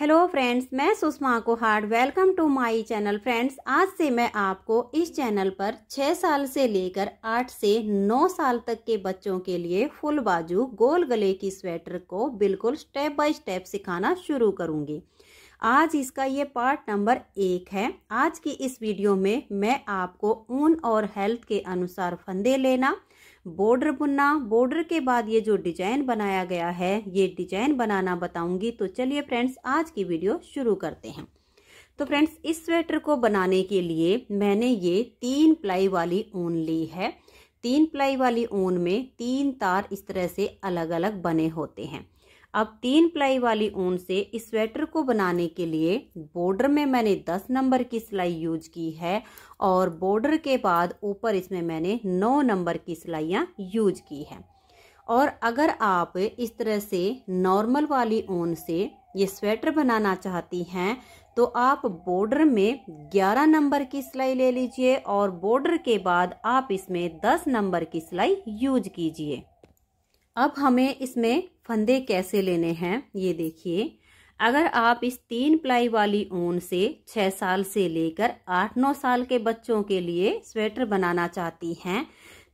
hello friends मैं Sushma Kuhad welcome to my channel friends आज से मैं आपको इस चैनल पर 6 साल से लेकर 8 से 9 साल तक के बच्चों के लिए फुल बाजू गोल गले की स्वेटर को बिल्कुल स्टेप बाय स्टेप सिखाना शुरू करूंगी आज इसका ये पार्ट नंबर एक है आज की इस वीडियो में मैं आपको ऊन और हेल्थ के अनुसार फंदे लेना बॉर्डर बुनना बॉर्डर के बाद ये जो डिजाइन बनाया गया है ये डिजाइन बनाना बताऊंगी तो चलिए फ्रेंड्स आज की वीडियो शुरू करते हैं तो फ्रेंड्स इस स्वेटर को बनाने के लिए मैंने ये तीन प्लाई वाली ऊन ली है तीन प्लाई वाली ऊन में तीन तार इस तरह से अलग अलग बने होते हैं अब तीन प्लाई वाली ऊन से इस स्वेटर को बनाने के लिए बॉर्डर में मैंने 10 नंबर की सिलाई यूज की है और बॉर्डर के बाद ऊपर इसमें मैंने 9 नंबर की सिलाइयाँ यूज की है और अगर आप इस तरह से नॉर्मल वाली ऊन से ये स्वेटर बनाना चाहती हैं तो आप बॉर्डर में 11 नंबर की सिलाई ले लीजिए और बॉर्डर के बाद आप इसमें 10 नंबर की सिलाई यूज कीजिए अब हमें इसमें फंदे कैसे लेने हैं ये देखिए अगर आप इस तीन प्लाई वाली ऊन से छः साल से लेकर आठ नौ साल के बच्चों के लिए स्वेटर बनाना चाहती हैं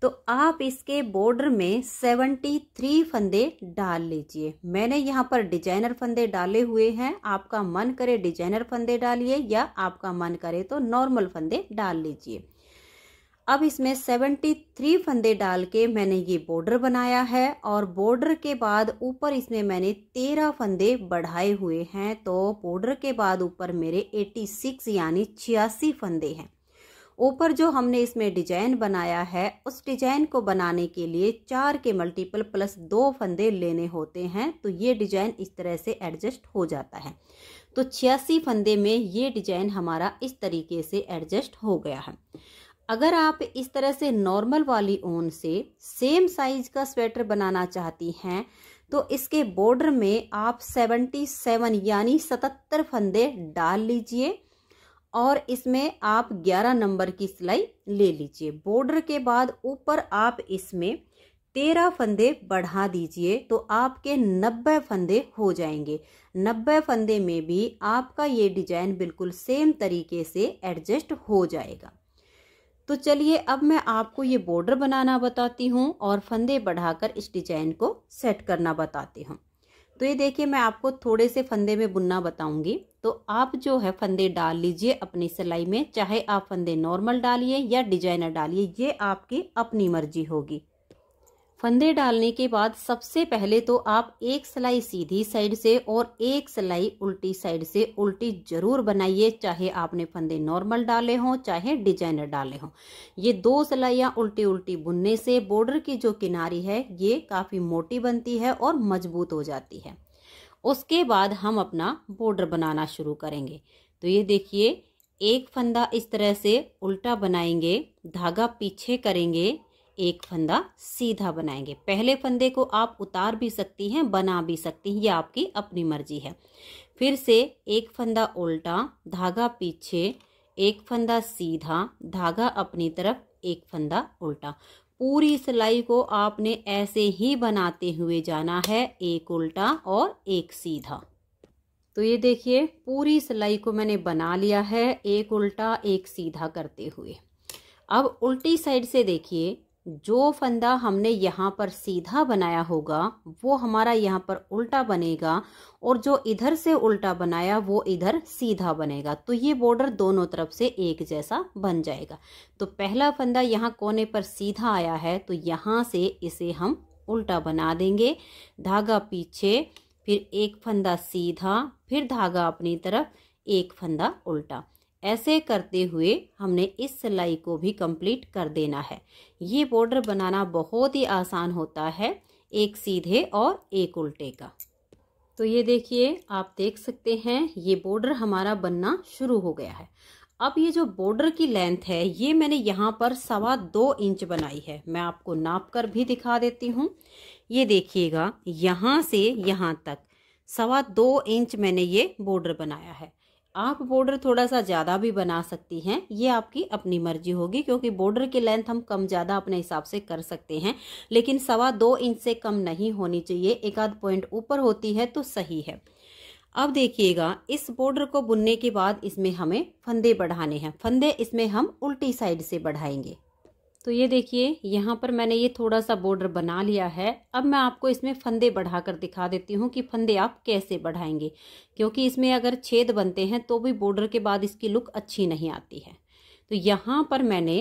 तो आप इसके बॉर्डर में सेवेंटी थ्री फंदे डाल लीजिए मैंने यहाँ पर डिजाइनर फंदे डाले हुए हैं आपका मन करे डिजाइनर फंदे डालिए या आपका मन करे तो नॉर्मल फंदे डाल लीजिए अब इसमें 73 फंदे डाल के मैंने ये बॉर्डर बनाया है और बॉर्डर के बाद ऊपर इसमें मैंने 13 फंदे बढ़ाए हुए हैं तो बॉर्डर के बाद ऊपर मेरे 86 यानी छियासी फंदे हैं ऊपर जो हमने इसमें डिजाइन बनाया है उस डिजाइन को बनाने के लिए चार के मल्टीपल प्लस दो फंदे लेने होते हैं तो ये डिजाइन इस तरह से एडजस्ट हो जाता है तो छियासी फंदे में ये डिजाइन हमारा इस तरीके से एडजस्ट हो गया है अगर आप इस तरह से नॉर्मल वाली ऊन से सेम साइज का स्वेटर बनाना चाहती हैं तो इसके बॉर्डर में आप 77 यानी 77 फंदे डाल लीजिए और इसमें आप 11 नंबर की सिलाई ले लीजिए बॉर्डर के बाद ऊपर आप इसमें तेरह फंदे बढ़ा दीजिए तो आपके नब्बे फंदे हो जाएंगे नब्बे फंदे में भी आपका ये डिजाइन बिल्कुल सेम तरीके से एडजस्ट हो जाएगा तो चलिए अब मैं आपको ये बॉर्डर बनाना बताती हूँ और फंदे बढ़ाकर इस डिजाइन को सेट करना बताती हूँ तो ये देखिए मैं आपको थोड़े से फंदे में बुनना बताऊंगी तो आप जो है फंदे डाल लीजिए अपनी सिलाई में चाहे आप फंदे नॉर्मल डालिए या डिजाइनर डालिए ये आपकी अपनी मर्जी होगी फंदे डालने के बाद सबसे पहले तो आप एक सिलाई सीधी साइड से और एक सिलाई उल्टी साइड से उल्टी जरूर बनाइए चाहे आपने फंदे नॉर्मल डाले हों चाहे डिजाइनर डाले हों ये दो सिलाइयाँ उल्टी उल्टी बुनने से बॉर्डर की जो किनारी है ये काफ़ी मोटी बनती है और मजबूत हो जाती है उसके बाद हम अपना बॉर्डर बनाना शुरू करेंगे तो ये देखिए एक फंदा इस तरह से उल्टा बनाएंगे धागा पीछे करेंगे एक फंदा सीधा बनाएंगे पहले फंदे को आप उतार भी सकती हैं बना भी सकती हैं ये आपकी अपनी मर्जी है फिर से एक फंदा उल्टा धागा पीछे एक फंदा सीधा धागा अपनी तरफ एक फंदा उल्टा पूरी सिलाई को आपने ऐसे ही बनाते हुए जाना है एक उल्टा और एक सीधा तो ये देखिए पूरी सिलाई को मैंने बना लिया है एक उल्टा एक सीधा करते हुए अब उल्टी साइड से देखिए जो फंदा हमने यहाँ पर सीधा बनाया होगा वो हमारा यहाँ पर उल्टा बनेगा और जो इधर से उल्टा बनाया वो इधर सीधा बनेगा तो ये बॉर्डर दोनों तरफ से एक जैसा बन जाएगा तो पहला फंदा यहाँ कोने पर सीधा आया है तो यहाँ से इसे हम उल्टा बना देंगे धागा पीछे फिर एक फंदा सीधा फिर धागा अपनी तरफ एक फंदा उल्टा ऐसे करते हुए हमने इस सिलाई को भी कंप्लीट कर देना है ये बॉर्डर बनाना बहुत ही आसान होता है एक सीधे और एक उल्टे का तो ये देखिए आप देख सकते हैं ये बॉर्डर हमारा बनना शुरू हो गया है अब ये जो बॉर्डर की लेंथ है ये मैंने यहाँ पर सवा दो इंच बनाई है मैं आपको नाप कर भी दिखा देती हूँ ये देखिएगा यहाँ से यहाँ तक सवा दो इंच मैंने ये बॉर्डर बनाया है आप बॉर्डर थोड़ा सा ज़्यादा भी बना सकती हैं ये आपकी अपनी मर्जी होगी क्योंकि बॉर्डर की लेंथ हम कम ज़्यादा अपने हिसाब से कर सकते हैं लेकिन सवा दो इंच से कम नहीं होनी चाहिए एक आध पॉइंट ऊपर होती है तो सही है अब देखिएगा इस बॉर्डर को बुनने के बाद इसमें हमें फंदे बढ़ाने हैं फंदे इसमें हम उल्टी साइड से बढ़ाएंगे तो ये देखिए यहाँ पर मैंने ये थोड़ा सा बॉर्डर बना लिया है अब मैं आपको इसमें फंदे बढ़ाकर दिखा देती हूँ कि फंदे आप कैसे बढ़ाएंगे क्योंकि इसमें अगर छेद बनते हैं तो भी बॉर्डर के बाद इसकी लुक अच्छी नहीं आती है तो यहाँ पर मैंने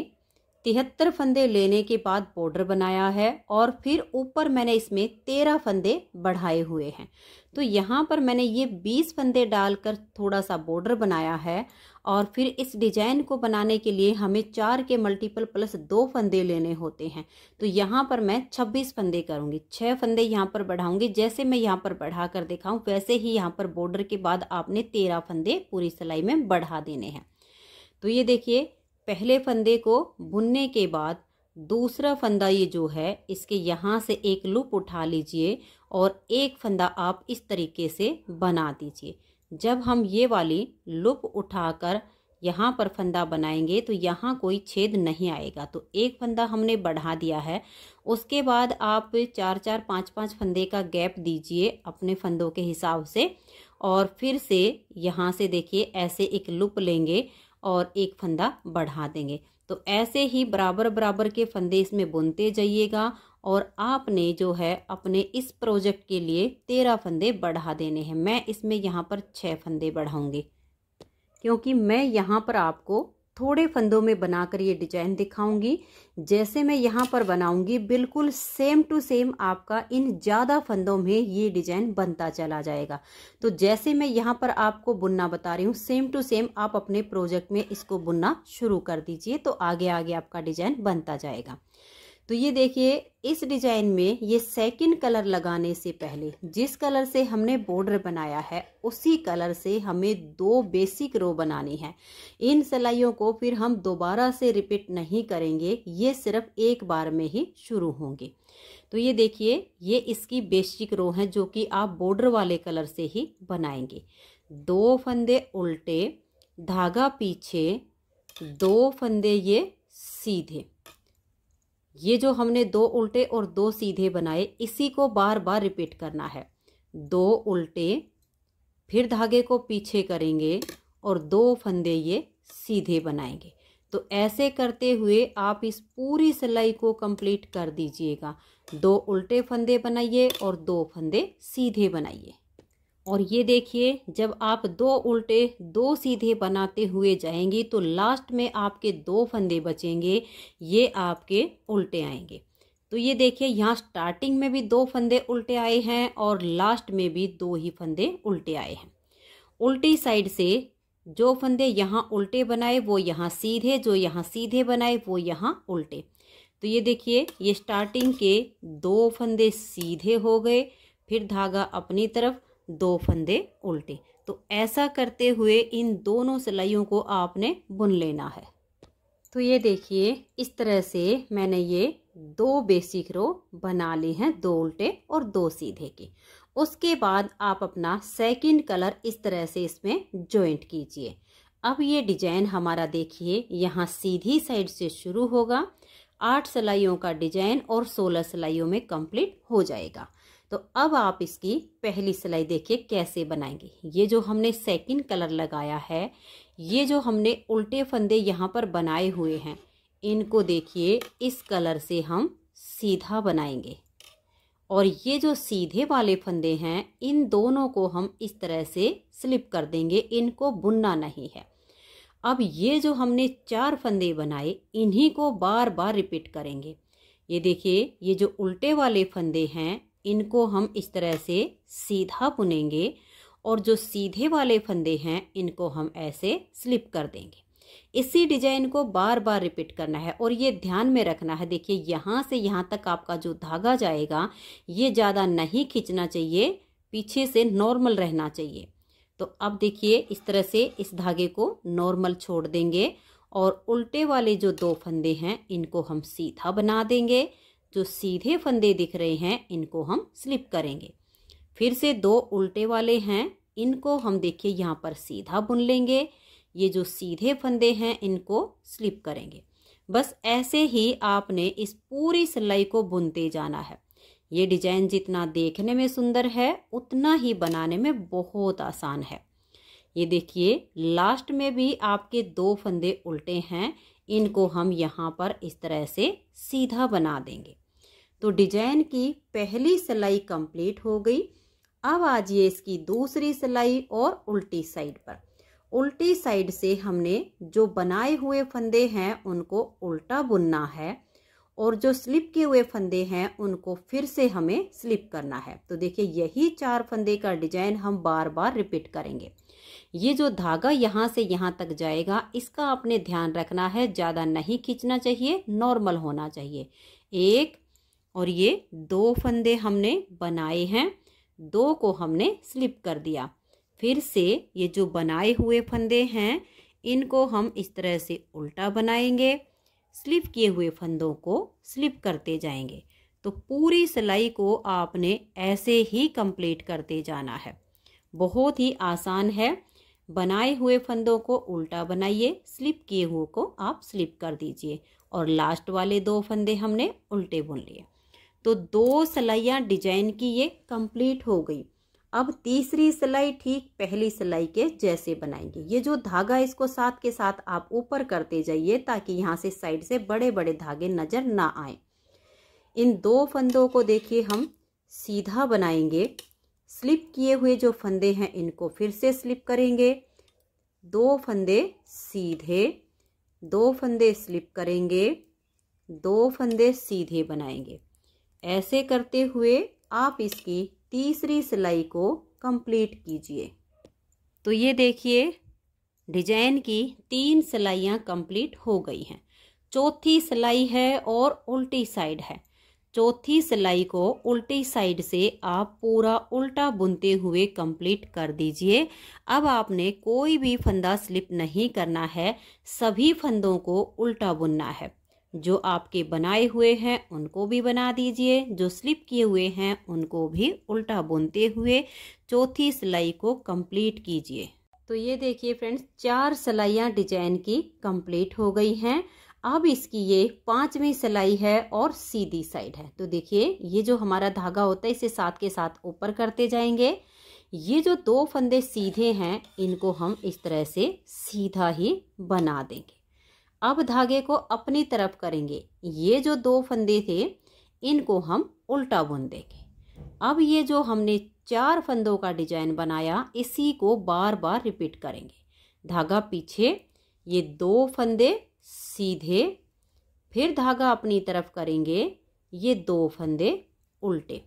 तिहत्तर फंदे लेने के बाद बॉर्डर बनाया है और फिर ऊपर मैंने इसमें तेरह फंदे बढ़ाए हुए हैं तो यहाँ पर मैंने ये बीस फंदे डालकर थोड़ा सा बॉर्डर बनाया है और फिर इस डिजाइन को बनाने के लिए हमें चार के मल्टीपल प्लस दो फंदे लेने होते हैं तो यहाँ पर मैं छब्बीस फंदे करूँगी छः फंदे यहाँ पर बढ़ाऊँगी जैसे मैं यहाँ पर बढ़ा कर दिखाऊँ वैसे ही यहाँ पर बॉर्डर के बाद आपने तेरह फंदे पूरी सिलाई में बढ़ा देने हैं तो ये देखिए पहले फंदे को बुनने के बाद दूसरा फंदा ये जो है इसके यहाँ से एक लूप उठा लीजिए और एक फंदा आप इस तरीके से बना दीजिए जब हम ये वाली लुप उठाकर यहाँ पर फंदा बनाएंगे तो यहाँ कोई छेद नहीं आएगा तो एक फंदा हमने बढ़ा दिया है उसके बाद आप चार चार पाँच पाँच फंदे का गैप दीजिए अपने फंदों के हिसाब से और फिर से यहाँ से देखिए ऐसे एक लुप लेंगे और एक फंदा बढ़ा देंगे तो ऐसे ही बराबर बराबर के फंदे इसमें बुनते जाइएगा और आपने जो है अपने इस प्रोजेक्ट के लिए तेरह फंदे बढ़ा देने हैं मैं इसमें यहाँ पर छः फंदे बढ़ाऊँगी क्योंकि मैं यहाँ पर आपको थोड़े फंदों में बनाकर ये डिजाइन दिखाऊंगी जैसे मैं यहाँ पर बनाऊंगी बिल्कुल सेम टू सेम आपका इन ज़्यादा फंदों में ये डिजाइन बनता चला जाएगा तो जैसे मैं यहाँ पर आपको बुनना बता रही हूँ सेम टू सेम आप अपने प्रोजेक्ट में इसको बुनना शुरू कर दीजिए तो आगे आगे आपका डिजाइन बनता जाएगा तो ये देखिए इस डिजाइन में ये सेकंड कलर लगाने से पहले जिस कलर से हमने बॉर्डर बनाया है उसी कलर से हमें दो बेसिक रो बनानी है इन सिलाइयों को फिर हम दोबारा से रिपीट नहीं करेंगे ये सिर्फ एक बार में ही शुरू होंगे तो ये देखिए ये इसकी बेसिक रो है जो कि आप बॉर्डर वाले कलर से ही बनाएंगे दो फंदे उल्टे धागा पीछे दो फंदे ये सीधे ये जो हमने दो उल्टे और दो सीधे बनाए इसी को बार बार रिपीट करना है दो उल्टे फिर धागे को पीछे करेंगे और दो फंदे ये सीधे बनाएंगे तो ऐसे करते हुए आप इस पूरी सिलाई को कंप्लीट कर दीजिएगा दो उल्टे फंदे बनाइए और दो फंदे सीधे बनाइए और ये देखिए जब आप दो उल्टे दो सीधे बनाते हुए जाएंगी तो लास्ट में आपके दो फंदे बचेंगे ये आपके उल्टे आएंगे तो ये देखिए यहाँ स्टार्टिंग में भी दो फंदे उल्टे आए हैं और लास्ट में भी दो ही फंदे उल्टे आए हैं उल्टी साइड से जो फंदे यहाँ उल्टे बनाए वो यहाँ सीधे जो यहाँ सीधे बनाए वो यहाँ उल्टे तो ये देखिए ये स्टार्टिंग के दो फंदे सीधे हो गए फिर धागा अपनी तरफ दो फंदे उल्टे तो ऐसा करते हुए इन दोनों सिलाइयों को आपने बुन लेना है तो ये देखिए इस तरह से मैंने ये दो बेसिक रो बना ली हैं दो उल्टे और दो सीधे के उसके बाद आप अपना सेकंड कलर इस तरह से इसमें जॉइंट कीजिए अब ये डिजाइन हमारा देखिए यहाँ सीधी साइड से शुरू होगा आठ सिलाइयों का डिजाइन और सोलह सिलाइयों में कंप्लीट हो जाएगा तो अब आप इसकी पहली सिलाई देखिए कैसे बनाएंगे ये जो हमने सेकंड कलर लगाया है ये जो हमने उल्टे फंदे यहाँ पर बनाए हुए हैं इनको देखिए इस कलर से हम सीधा बनाएंगे और ये जो सीधे वाले फंदे हैं इन दोनों को हम इस तरह से स्लिप कर देंगे इनको बुनना नहीं है अब ये जो हमने चार फंदे बनाए इन्हीं को बार बार रिपीट करेंगे ये देखिए ये जो उल्टे वाले फंदे हैं इनको हम इस तरह से सीधा बुनेंगे और जो सीधे वाले फंदे हैं इनको हम ऐसे स्लिप कर देंगे इसी डिजाइन को बार बार रिपीट करना है और ये ध्यान में रखना है देखिए यहाँ से यहाँ तक आपका जो धागा जाएगा ये ज़्यादा नहीं खींचना चाहिए पीछे से नॉर्मल रहना चाहिए तो अब देखिए इस तरह से इस धागे को नॉर्मल छोड़ देंगे और उल्टे वाले जो दो फंदे हैं इनको हम सीधा बना देंगे जो सीधे फंदे दिख रहे हैं इनको हम स्लिप करेंगे फिर से दो उल्टे वाले हैं इनको हम देखिए यहाँ पर सीधा बुन लेंगे ये जो सीधे फंदे हैं इनको स्लिप करेंगे बस ऐसे ही आपने इस पूरी सिलाई को बुनते जाना है ये डिजाइन जितना देखने में सुंदर है उतना ही बनाने में बहुत आसान है ये देखिए लास्ट में भी आपके दो फंदे उल्टे हैं इनको हम यहाँ पर इस तरह से सीधा बना देंगे तो डिजाइन की पहली सिलाई कंप्लीट हो गई अब आज ये इसकी दूसरी सिलाई और उल्टी साइड पर उल्टी साइड से हमने जो बनाए हुए फंदे हैं उनको उल्टा बुनना है और जो स्लिप किए हुए फंदे हैं उनको फिर से हमें स्लिप करना है तो देखिए यही चार फंदे का डिजाइन हम बार बार रिपीट करेंगे ये जो धागा यहाँ से यहाँ तक जाएगा इसका आपने ध्यान रखना है ज़्यादा नहीं खींचना चाहिए नॉर्मल होना चाहिए एक और ये दो फंदे हमने बनाए हैं दो को हमने स्लिप कर दिया फिर से ये जो बनाए हुए फंदे हैं इनको हम इस तरह से उल्टा बनाएंगे स्लिप किए हुए फंदों को स्लिप करते जाएंगे तो पूरी सिलाई को आपने ऐसे ही कंप्लीट करते जाना है बहुत ही आसान है बनाए हुए फंदों को उल्टा बनाइए स्लिप किए हुए को आप स्लिप कर दीजिए और लास्ट वाले दो फंदे हमने उल्टे बुन लिए तो दो सिलाइयाँ डिजाइन की ये कंप्लीट हो गई अब तीसरी सिलाई ठीक पहली सिलाई के जैसे बनाएंगे ये जो धागा इसको साथ के साथ आप ऊपर करते जाइए ताकि यहाँ से साइड से बड़े बड़े धागे नज़र ना आए इन दो फंदों को देखिए हम सीधा बनाएंगे स्लिप किए हुए जो फंदे हैं इनको फिर से स्लिप करेंगे दो फंदे सीधे दो फंदे स्लिप करेंगे दो फंदे सीधे बनाएंगे ऐसे करते हुए आप इसकी तीसरी सिलाई को कंप्लीट कीजिए तो ये देखिए डिजाइन की तीन सिलाइयाँ कंप्लीट हो गई हैं चौथी सिलाई है और उल्टी साइड है चौथी सिलाई को उल्टी साइड से आप पूरा उल्टा बुनते हुए कंप्लीट कर दीजिए अब आपने कोई भी फंदा स्लिप नहीं करना है सभी फंदों को उल्टा बुनना है जो आपके बनाए हुए हैं उनको भी बना दीजिए जो स्लिप किए हुए हैं उनको भी उल्टा बुनते हुए चौथी सिलाई को कंप्लीट कीजिए तो ये देखिए फ्रेंड्स चार सिलाइयाँ डिजाइन की कंप्लीट हो गई हैं अब इसकी ये पांचवी सिलाई है और सीधी साइड है तो देखिए ये जो हमारा धागा होता है इसे साथ के साथ ऊपर करते जाएंगे ये जो दो फंदे सीधे हैं इनको हम इस तरह से सीधा ही बना देंगे अब धागे को अपनी तरफ करेंगे ये जो दो फंदे थे इनको हम उल्टा बुन देंगे अब ये जो हमने चार फंदों का डिजाइन बनाया इसी को बार बार रिपीट करेंगे धागा पीछे ये दो फंदे सीधे फिर धागा अपनी तरफ करेंगे ये दो फंदे उल्टे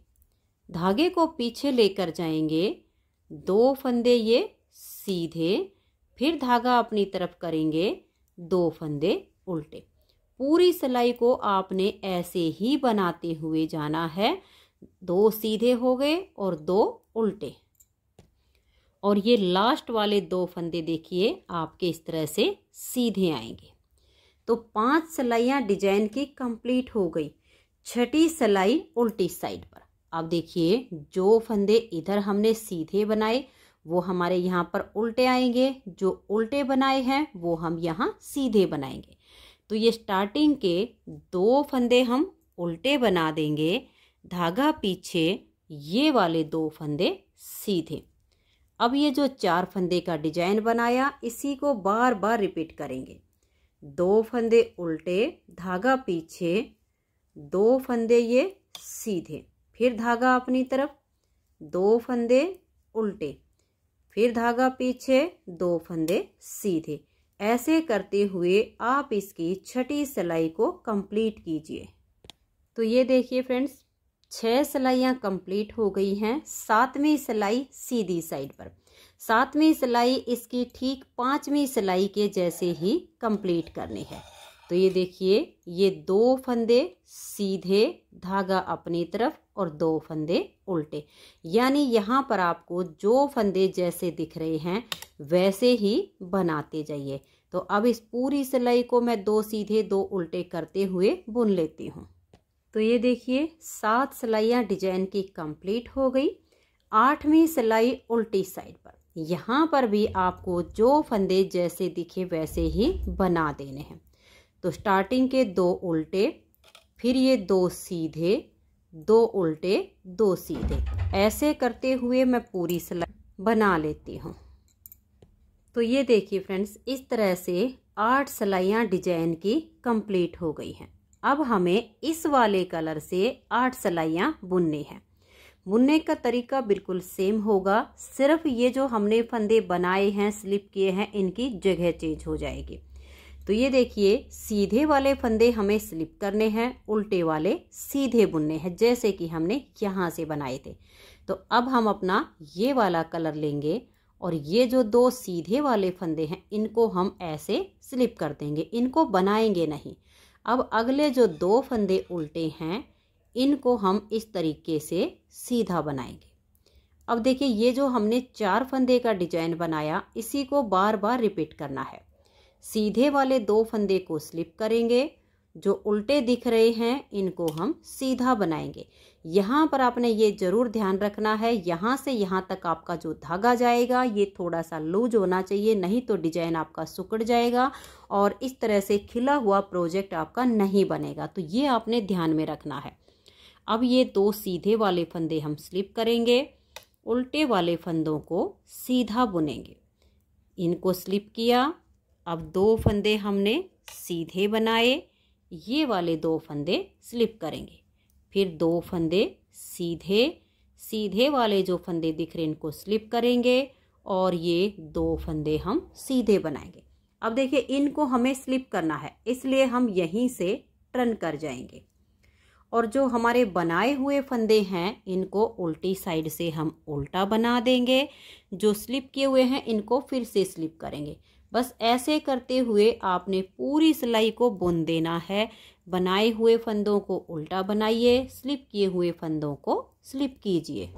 धागे को पीछे लेकर जाएंगे दो फंदे ये सीधे फिर धागा अपनी तरफ करेंगे दो फंदे उल्टे पूरी सिलाई को आपने ऐसे ही बनाते हुए जाना है दो सीधे हो गए और दो उल्टे और ये लास्ट वाले दो फंदे देखिए आपके इस तरह से सीधे आएंगे तो पांच सिलाइयाँ डिजाइन की कंप्लीट हो गई छठी सिलाई उल्टी साइड पर अब देखिए जो फंदे इधर हमने सीधे बनाए वो हमारे यहाँ पर उल्टे आएंगे जो उल्टे बनाए हैं वो हम यहाँ सीधे बनाएंगे तो ये स्टार्टिंग के दो फंदे हम उल्टे बना देंगे धागा पीछे ये वाले दो फंदे सीधे अब ये जो चार फंदे का डिजाइन बनाया इसी को बार बार रिपीट करेंगे दो फंदे उल्टे धागा पीछे दो फंदे ये सीधे फिर धागा अपनी तरफ दो फंदे उल्टे फिर धागा पीछे दो फंदे सीधे ऐसे करते हुए आप इसकी छठी सिलाई को कंप्लीट कीजिए तो ये देखिए फ्रेंड्स छह सिलाइयाँ कंप्लीट हो गई हैं सातवीं सिलाई सीधी साइड पर सातवीं सिलाई इसकी ठीक पांचवी सिलाई के जैसे ही कंप्लीट करनी है तो ये देखिए ये दो फंदे सीधे धागा अपनी तरफ और दो फंदे उल्टे यानी यहाँ पर आपको जो फंदे जैसे दिख रहे हैं वैसे ही बनाते जाइए तो अब इस पूरी सिलाई को मैं दो सीधे दो उल्टे करते हुए बुन लेती हूँ तो ये देखिए सात सिलाइयाँ डिजाइन की कंप्लीट हो गई आठवीं सिलाई उल्टी साइड पर यहाँ पर भी आपको जो फंदे जैसे दिखे वैसे ही बना देने हैं तो स्टार्टिंग के दो उल्टे फिर ये दो सीधे दो उल्टे दो सीधे ऐसे करते हुए मैं पूरी सिलाई बना लेती हूँ तो ये देखिए फ्रेंड्स इस तरह से आठ सिलाइयाँ डिजाइन की कंप्लीट हो गई हैं अब हमें इस वाले कलर से आठ सिलाइयाँ बुननी है बुनने का तरीका बिल्कुल सेम होगा सिर्फ ये जो हमने फंदे बनाए हैं स्लिप किए हैं इनकी जगह चेंज हो जाएगी तो ये देखिए सीधे वाले फंदे हमें स्लिप करने हैं उल्टे वाले सीधे बुनने हैं जैसे कि हमने यहाँ से बनाए थे तो अब हम अपना ये वाला कलर लेंगे और ये जो दो सीधे वाले फंदे हैं इनको हम ऐसे स्लिप कर देंगे इनको बनाएंगे नहीं अब अगले जो दो फंदे उल्टे हैं इनको हम इस तरीके से सीधा बनाएंगे अब देखिए ये जो हमने चार फंदे का डिजाइन बनाया इसी को बार बार रिपीट करना है सीधे वाले दो फंदे को स्लिप करेंगे जो उल्टे दिख रहे हैं इनको हम सीधा बनाएंगे यहाँ पर आपने ये ज़रूर ध्यान रखना है यहाँ से यहाँ तक आपका जो धागा जाएगा ये थोड़ा सा लूज होना चाहिए नहीं तो डिजाइन आपका सुकड़ जाएगा और इस तरह से खिला हुआ प्रोजेक्ट आपका नहीं बनेगा तो ये आपने ध्यान में रखना है अब ये दो सीधे वाले फंदे हम स्लिप करेंगे उल्टे वाले फंदों को सीधा बुनेंगे इनको स्लिप किया अब दो फंदे हमने सीधे बनाए ये वाले दो फंदे स्लिप करेंगे फिर दो फंदे सीधे सीधे वाले जो फंदे दिख रहे हैं इनको स्लिप करेंगे और ये दो फंदे हम सीधे बनाएंगे अब देखिए इनको हमें स्लिप करना है इसलिए हम यहीं से टर्न कर जाएंगे और जो हमारे बनाए हुए फंदे हैं इनको उल्टी साइड से हम उल्टा बना देंगे जो स्लिप किए हुए हैं इनको फिर से स्लिप करेंगे बस ऐसे करते हुए आपने पूरी सिलाई को बुन देना है बनाए हुए फंदों को उल्टा बनाइए स्लिप किए हुए फंदों को स्लिप कीजिए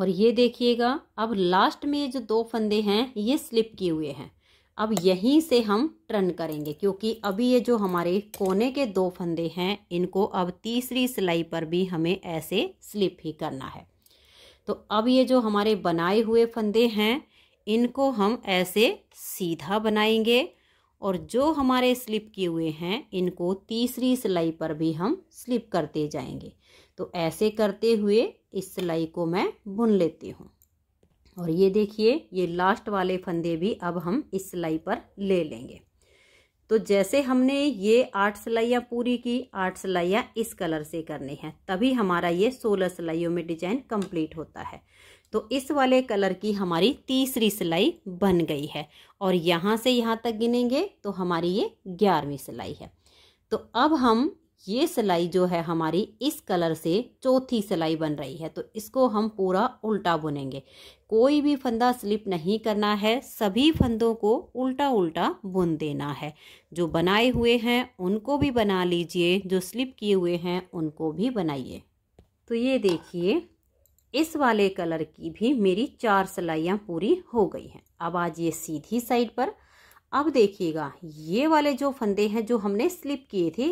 और ये देखिएगा अब लास्ट में जो दो फंदे हैं ये स्लिप किए हुए हैं अब यहीं से हम टर्न करेंगे क्योंकि अभी ये जो हमारे कोने के दो फंदे हैं इनको अब तीसरी सिलाई पर भी हमें ऐसे स्लिप ही करना है तो अब ये जो हमारे बनाए हुए फंदे हैं इनको हम ऐसे सीधा बनाएंगे और जो हमारे स्लिप किए हुए हैं इनको तीसरी सिलाई पर भी हम स्लिप करते जाएंगे तो ऐसे करते हुए इस सिलाई को मैं बुन लेती हूँ और ये देखिए ये लास्ट वाले फंदे भी अब हम इस सिलाई पर ले लेंगे तो जैसे हमने ये आठ सिलाइयाँ पूरी की आठ सिलाइयाँ इस कलर से करनी है तभी हमारा ये सोलह सिलाइयों में डिजाइन कंप्लीट होता है तो इस वाले कलर की हमारी तीसरी सिलाई बन गई है और यहाँ से यहाँ तक गिनेंगे तो हमारी ये ग्यारहवीं सिलाई है तो अब हम ये सिलाई जो है हमारी इस कलर से चौथी सिलाई बन रही है तो इसको हम पूरा उल्टा बुनेंगे कोई भी फंदा स्लिप नहीं करना है सभी फंदों को उल्टा उल्टा बुन देना है जो बनाए हुए हैं उनको भी बना लीजिए जो स्लिप किए हुए हैं उनको भी बनाइए तो ये देखिए इस वाले कलर की भी मेरी चार सिलाइयाँ पूरी हो गई हैं अब आज ये सीधी साइड पर अब देखिएगा ये वाले जो फंदे हैं जो हमने स्लिप किए थे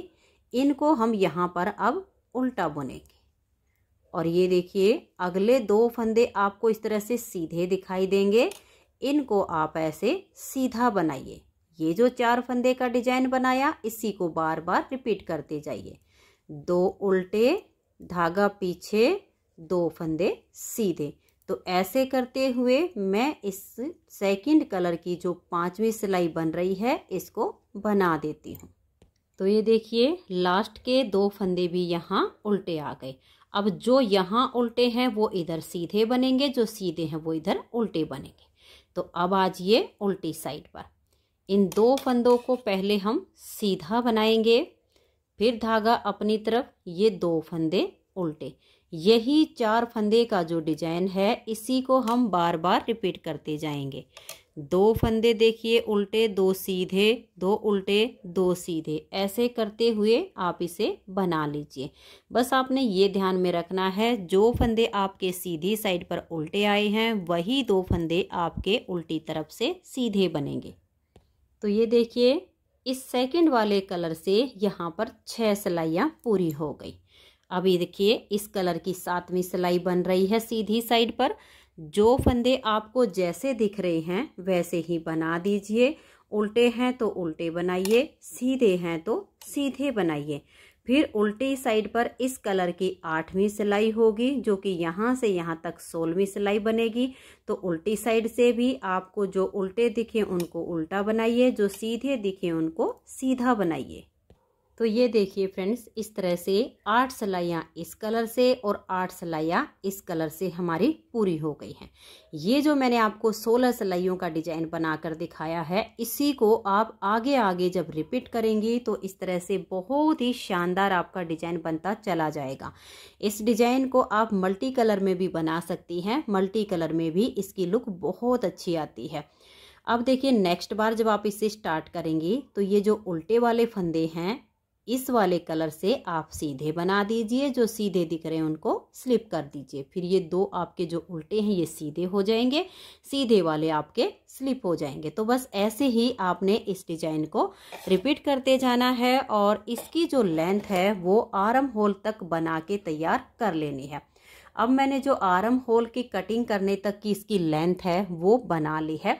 इनको हम यहाँ पर अब उल्टा बुनेंगे और ये देखिए अगले दो फंदे आपको इस तरह से सीधे दिखाई देंगे इनको आप ऐसे सीधा बनाइए ये जो चार फंदे का डिजाइन बनाया इसी को बार बार रिपीट करते जाइए दो उल्टे धागा पीछे दो फंदे सीधे तो ऐसे करते हुए मैं इस सेकंड कलर की जो पांचवी सिलाई बन रही है इसको बना देती हूँ तो ये देखिए लास्ट के दो फंदे भी यहाँ उल्टे आ गए अब जो यहाँ उल्टे हैं वो इधर सीधे बनेंगे जो सीधे हैं वो इधर उल्टे बनेंगे तो अब आज ये उल्टी साइड पर इन दो फंदों को पहले हम सीधा बनाएंगे फिर धागा अपनी तरफ ये दो फंदे उल्टे यही चार फंदे का जो डिजाइन है इसी को हम बार बार रिपीट करते जाएंगे दो फंदे देखिए उल्टे दो सीधे दो उल्टे दो सीधे ऐसे करते हुए आप इसे बना लीजिए बस आपने ये ध्यान में रखना है जो फंदे आपके सीधी साइड पर उल्टे आए हैं वही दो फंदे आपके उल्टी तरफ से सीधे बनेंगे तो ये देखिए इस सेकंड वाले कलर से यहाँ पर छः सिलाइयाँ पूरी हो गई अब ये देखिए इस कलर की सातवीं सिलाई बन रही है सीधी साइड पर जो फंदे आपको जैसे दिख रहे हैं वैसे ही बना दीजिए उल्टे हैं तो उल्टे बनाइए सीधे हैं तो सीधे बनाइए फिर उल्टी साइड पर इस कलर की आठवीं सिलाई होगी जो कि यहाँ से यहाँ तक सोलहवीं सिलाई बनेगी तो उल्टी साइड से भी आपको जो उल्टे दिखे उनको उल्टा बनाइए जो सीधे दिखे उनको सीधा बनाइए तो ये देखिए फ्रेंड्स इस तरह से आठ सलाइयाँ इस कलर से और आठ सलाइयाँ इस कलर से हमारी पूरी हो गई हैं ये जो मैंने आपको सोलह सलाइयों का डिजाइन बनाकर दिखाया है इसी को आप आगे आगे जब रिपीट करेंगी तो इस तरह से बहुत ही शानदार आपका डिजाइन बनता चला जाएगा इस डिजाइन को आप मल्टी कलर में भी बना सकती हैं मल्टी कलर में भी इसकी लुक बहुत अच्छी आती है अब देखिए नेक्स्ट बार जब आप इसे स्टार्ट करेंगी तो ये जो उल्टे वाले फंदे हैं इस वाले कलर से आप सीधे बना दीजिए जो सीधे दिख रहे हैं उनको स्लिप कर दीजिए फिर ये दो आपके जो उल्टे हैं ये सीधे हो जाएंगे सीधे वाले आपके स्लिप हो जाएंगे तो बस ऐसे ही आपने इस डिजाइन को रिपीट करते जाना है और इसकी जो लेंथ है वो आर्म होल तक बना के तैयार कर लेनी है अब मैंने जो आर्म होल की कटिंग करने तक की इसकी लेंथ है वो बना ली है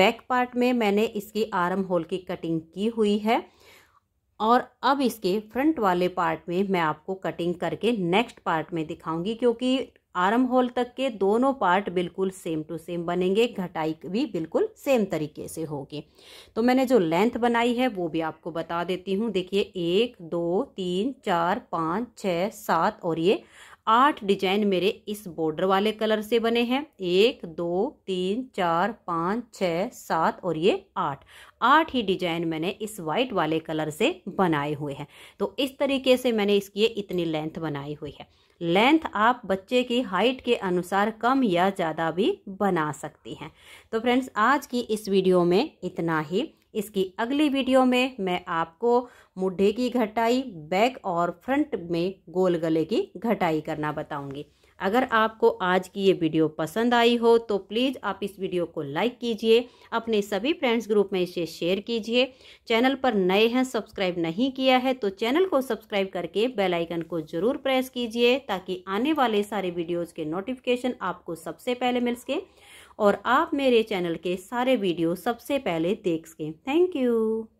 बैक पार्ट में मैंने इसकी आर्म होल की कटिंग की हुई है और अब इसके फ्रंट वाले पार्ट में मैं आपको कटिंग करके नेक्स्ट पार्ट में दिखाऊंगी क्योंकि आर्म होल तक के दोनों पार्ट बिल्कुल सेम टू सेम बनेंगे घटाई भी बिल्कुल सेम तरीके से होगी तो मैंने जो लेंथ बनाई है वो भी आपको बता देती हूँ देखिए एक दो तीन चार पाँच छः सात और ये आठ डिजाइन मेरे इस बॉर्डर वाले कलर से बने हैं एक दो तीन चार पाँच छः सात और ये आठ आठ ही डिजाइन मैंने इस वाइट वाले कलर से बनाए हुए हैं तो इस तरीके से मैंने इसकी इतनी लेंथ बनाई हुई है लेंथ आप बच्चे की हाइट के अनुसार कम या ज़्यादा भी बना सकती हैं तो फ्रेंड्स आज की इस वीडियो में इतना ही इसकी अगली वीडियो में मैं आपको मुड्ढे की घटाई बैक और फ्रंट में गोल गले की घटाई करना बताऊंगी अगर आपको आज की ये वीडियो पसंद आई हो तो प्लीज़ आप इस वीडियो को लाइक कीजिए अपने सभी फ्रेंड्स ग्रुप में इसे शेयर कीजिए चैनल पर नए हैं सब्सक्राइब नहीं किया है तो चैनल को सब्सक्राइब करके बेल आइकन को ज़रूर प्रेस कीजिए ताकि आने वाले सारे वीडियोज़ के नोटिफिकेशन आपको सबसे पहले मिल सके और आप मेरे चैनल के सारे वीडियो सबसे पहले देख सकें थैंक यू